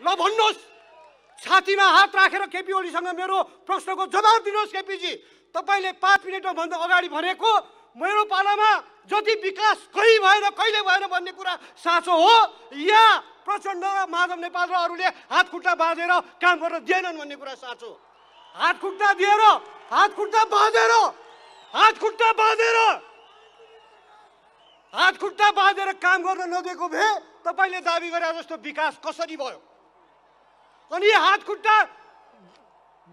ल भन्नुहोस् छातीमा हात राखेर केपी ओलीसँग मेरो प्रश्नको जवाब दिनुहोस् केपीजी तपाईँले पाँच मिनटमा भन्दा अगाडि भनेको मेरो पालामा जति विकास कहीँ भएर कहिले भएर भन्ने कुरा साँचो हो या प्रचण्ड र माधव नेपाल र अरूले हात खुट्टा बाँधेर काम गर्न दिएनन् भन्ने कुरा साँचो हात खुट्टा दिएर हात खुट्टा बाँधेर हात खुट्टा बाँधेर हात खुट्टा बाँधेर काम गर्न नदिएको भए तपाईँले दाबी गरे जस्तो विकास कसरी भयो अनि हात खुट्टा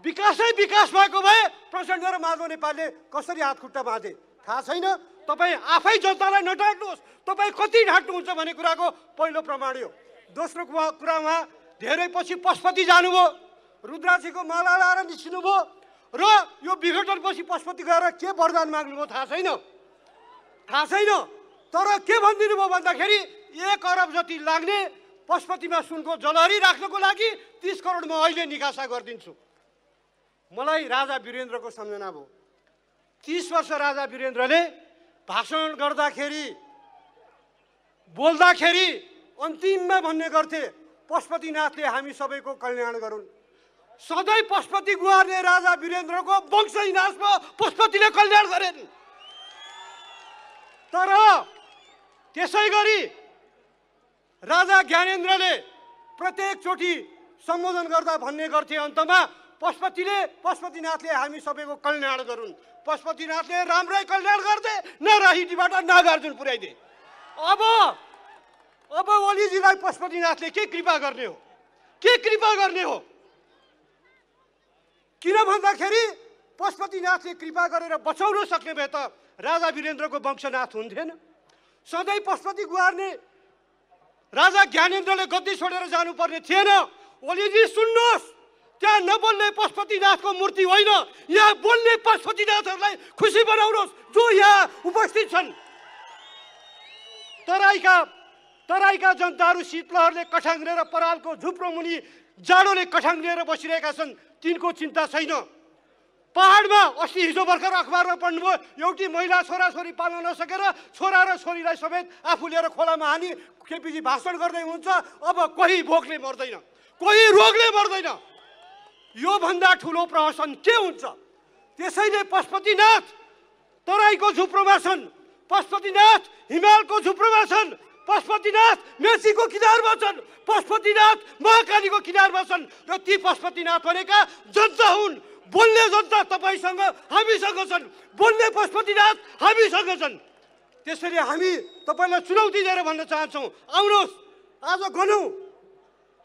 विकासै विकास भएको भए प्रचण्ड र माधव नेपालले कसरी हात खुट्टा बाँधे थाहा छैन तपाईँ आफै जनतालाई नढाट्नुहोस् तपाईँ कति ढाँट्नुहुन्छ भन्ने कुराको पहिलो प्रमाण हो दोस्रो कुरा उहाँ धेरै पछि पशुपति जानुभयो रुद्राक्षीको माला लाएर निस्किनुभयो र यो विघटनपछि पशुपति गएर के वरदान माग्नुभयो थाहा छैन थाहा छैन तर के भनिदिनु भयो भन्दाखेरि एक अरब जति लाग्ने पशुपतिमा सुनको जलहरी राख्नको लागि तिस करोड म अहिले निकासा गरिदिन्छु मलाई राजा वीरेन्द्रको सम्झना भयो तिस वर्ष राजा वीरेन्द्रले भाषण गर्दाखेरि बोल्दाखेरि अन्तिममा भन्ने गर्थे पशुपतिनाथले हामी सबैको कल्याण गरून् सधैँ पशुपति गुहारले राजा वीरेन्द्रको वंश इनाशमा पशुपतिले कल्याण गरेन् तर त्यसै गरी राजा ज्ञानेन्द्रले प्रत्येक चोटि सम्बोधन गर्दा भन्ने गर्थे अन्तमा पशुपतिले पशुपतिनाथले हामी सबैको कल्याण गरून् पशुपतिनाथले राम्रै कल्याण गर्दे राहिटीबाट नागार्जुन पुर्याइदिए अब अब ओलीजीलाई पशुपतिनाथले के कृपा गर्ने हो के कृपा गर्ने हो किन भन्दाखेरि पशुपतिनाथले कृपा गरेर बचाउन सक्ने भए त राजा वीरेन्द्रको वंशनाथ हुन्थेन सधैँ पशुपति गुहार्ने राजा ज्ञानेन्द्रले गद्दी छोडेर जानुपर्ने थिएन ओलीजी सुन्नुहोस् त्यहाँ नबोल्ने पशुपतिनाथको मूर्ति होइन यहाँ बोल्ने पशुपतिनाथहरूलाई खुसी बनाउनुहोस् जो यहाँ उपस्थित छन् तराईका तराईका जनताहरू शीतलहरले कठाङ्ग्रेर परालको झुप्रो मुनि जाडोले लिएर बसिरहेका छन् तिनको चिन्ता छैन पहाडमा अस्ति हिजो भर्खर अखबारमा पढ्नुभयो एउटी महिला छोरा छोरी पाल्न नसकेर छोरा र छोरीलाई समेत आफू लिएर खोलामा हानी केपिजी भाषण गर्दै हुन्छ अब कोही भोकले मर्दैन कोही रोगले मर्दैन योभन्दा ठुलो प्रहसन के हुन्छ त्यसैले पशुपतिनाथ तराईको झुप्रोमा छन् पशुपतिनाथ हिमालको झुप्रोमा छन् पशुपतिनाथ मेसीको किनारमा छन् पशुपतिनाथ महाकालीको किनारमा छन् र ती पशुपतिनाथ भनेका जनता हुन् बोल्ने जनता तपाईँसँग हामीसँग छन् बोल्ने पशुपतिनाथ हामीसँग छन् त्यसरी हामी तपाईँलाई चुनौती दिएर भन्न चाहन्छौँ आउनुहोस् आज गनौँ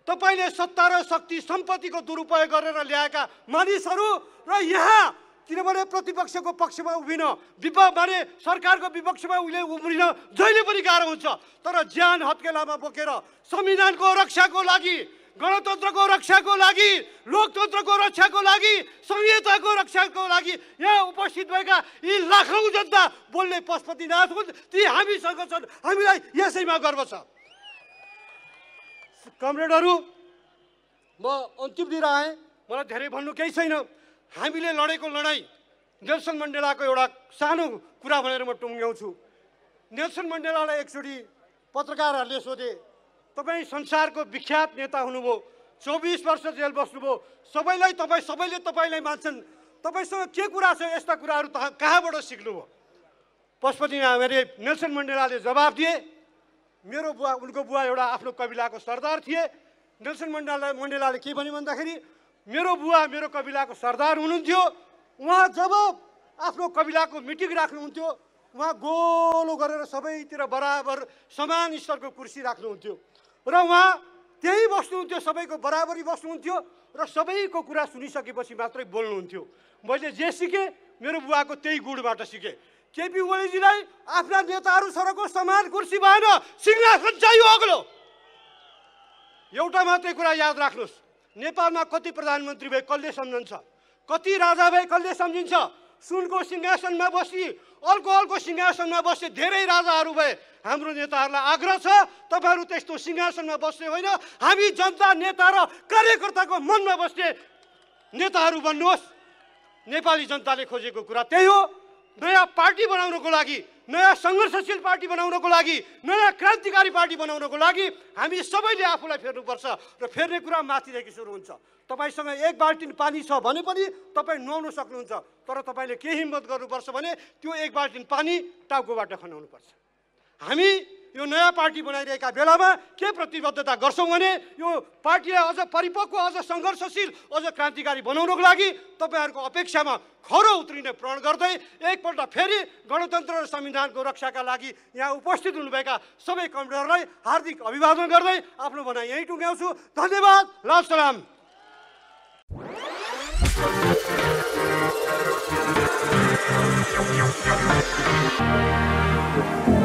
तपाईँले सत्ता र शक्ति सम्पत्तिको दुरुपयोग गरेर ल्याएका मानिसहरू र यहाँ किनभने प्रतिपक्षको पक्षमा उभिन विपक्ष माने सरकारको विपक्षमा उसले उम्रिन जहिले पनि गाह्रो हुन्छ तर ज्यान हत्केलामा बोकेर संविधानको रक्षाको लागि गणतन्त्रको रक्षाको लागि लोकतन्त्रको रक्षाको लागि संहिताको रक्षाको लागि यहाँ उपस्थित भएका यी लाखौँ जनता बोल्ने पशुपतिनाथ हुन् ती हामीसँग छन् हामीलाई यसैमा गर्व छ कमरेडहरू म अन्तिम अन्तिमतिर आएँ मलाई धेरै भन्नु केही छैन हामीले लडेको लडाइँ नेल्सन मण्डेलाको एउटा सानो कुरा भनेर म टुङ्ग्याउँछु नेल्सन मण्डेलालाई एकचोटि पत्रकारहरूले सोधे तपाईँ संसारको विख्यात नेता हुनुभयो चौबिस वर्ष जेल बस्नुभयो सबैलाई तपाईँ सबैले तपाईँलाई मान्छन् तपाईँसँग के कुरा छ यस्ता कुराहरू त कहाँबाट सिक्नुभयो पशुपति मेरो नेल्सन मण्डेलाले जवाब दिए मेरो बुवा उनको बुवा एउटा आफ्नो कविलाको सरदार थिए नेल्सन मण्डेला मण्डेलाले के भन्यो भन्दाखेरि मेरो बुवा मेरो कविलाको सरदार हुनुहुन्थ्यो उहाँ जब आफ्नो कविलाको मिटिङ राख्नुहुन्थ्यो उहाँ गोलो गरेर सबैतिर बराबर समान स्तरको कुर्सी राख्नुहुन्थ्यो र उहाँ त्यही बस्नुहुन्थ्यो सबैको बराबरी बस्नुहुन्थ्यो र सबैको कुरा सुनिसकेपछि मात्रै बोल्नुहुन्थ्यो मैले जे सिकेँ मेरो बुवाको त्यही गुणबाट सिकेँ केपी ओलीजीलाई आफ्ना नेताहरू सरको समान कुर्सी भएन सिंहासन चाहियो अग्लो एउटा मात्रै कुरा याद राख्नुहोस् नेपालमा कति प्रधानमन्त्री भए कसले सम्झन्छ कति राजा भए कसले सम्झिन्छ सुनको सिंहासनमा बसी अर्को अर्को सिंहासनमा बस्ने धेरै राजाहरू भए हाम्रो नेताहरूलाई आग्रह छ तपाईँहरू त्यस्तो सिंहासनमा बस्ने होइन हामी जनता नेता र कार्यकर्ताको मनमा बस्ने नेताहरू बन्नुहोस् नेपाली जनताले खोजेको कुरा त्यही हो नयाँ पार्टी बनाउनको लागि नयाँ सङ्घर्षशील पार्टी बनाउनको लागि नयाँ क्रान्तिकारी पार्टी बनाउनको लागि हामी सबैले आफूलाई फेर्नुपर्छ र फेर्ने कुरा माथिदेखि सुरु हुन्छ तपाईँसँग एक बाल्टिन पानी छ भने पनि तपाईँ नुहाउन सक्नुहुन्छ तर तपाईँले के हिम्मत गर्नुपर्छ भने त्यो एक बाल्टिन पानी टाउकोबाट खनाउनुपर्छ हामी यो नयाँ पार्टी बनाइरहेका बेलामा के प्रतिबद्धता गर्छौँ भने यो पार्टीलाई अझ परिपक्व अझ सङ्घर्षशील अझ क्रान्तिकारी बनाउनको लागि तपाईँहरूको अपेक्षामा खरो उत्रिने प्रण गर्दै एकपल्ट फेरि गणतन्त्र र संविधानको रक्षाका लागि यहाँ उपस्थित हुनुभएका सबै कमरेडहरूलाई हार्दिक अभिवादन गर्दै आफ्नो भनाइ यहीँ टुङ्ग्याउँछु धन्यवाद लाल सलाम Thank you.